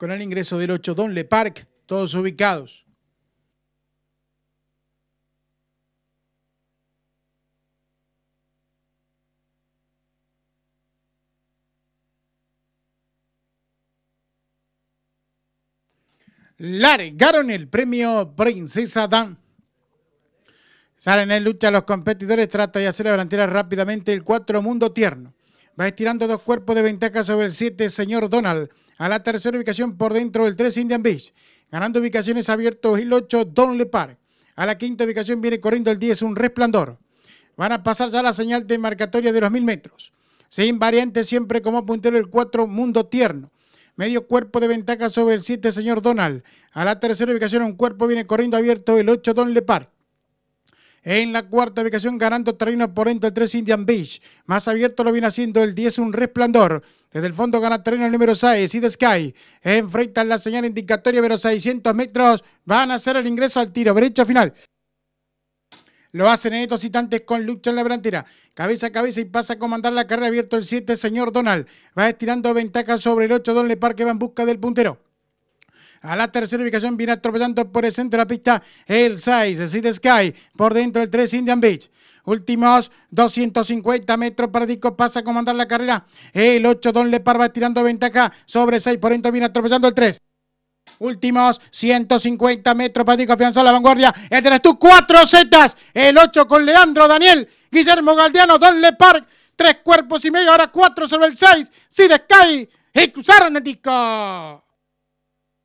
con el ingreso del 8 Le Park, todos ubicados. Largaron el premio Princesa Dan. Salen en lucha los competidores, trata de hacer la delantera rápidamente el 4 Mundo Tierno. Va estirando dos cuerpos de ventaja sobre el 7 Señor Donald a la tercera ubicación por dentro del 3 Indian Beach. Ganando ubicaciones abiertos el 8 Don Park. A la quinta ubicación viene corriendo el 10 un resplandor. Van a pasar ya la señal de marcatoria de los 1000 metros. Se variante siempre como puntero el 4 Mundo Tierno. Medio cuerpo de ventaja sobre el 7 señor Donald. A la tercera ubicación un cuerpo viene corriendo abierto el 8 don Park. En la cuarta ubicación, ganando terreno por dentro el 3 Indian Beach. Más abierto lo viene haciendo el 10 Un Resplandor. Desde el fondo gana terreno el número 6, Sid Sky. Enfrentan la señal indicatoria, pero 600 metros van a hacer el ingreso al tiro. Brecha final. Lo hacen en estos titantes con lucha en la delantera. Cabeza a cabeza y pasa a comandar la carrera abierto el 7, señor Donald. Va estirando ventaja sobre el 8, Don Le Parque va en busca del puntero. A la tercera ubicación viene atropellando por el centro de la pista el 6, Seed Sky, por dentro el 3, Indian Beach. Últimos 250 metros para Disco pasa a comandar la carrera. El 8, Don Lepar va tirando ventaja sobre 6, por dentro viene atropellando el 3. Últimos 150 metros para disco, afianzó la vanguardia. El 3, tú, 4 zetas. El 8 con Leandro Daniel, Guillermo Galdiano, Don Lepar, Tres cuerpos y medio, ahora cuatro sobre el 6. Si Sky y cruzaron el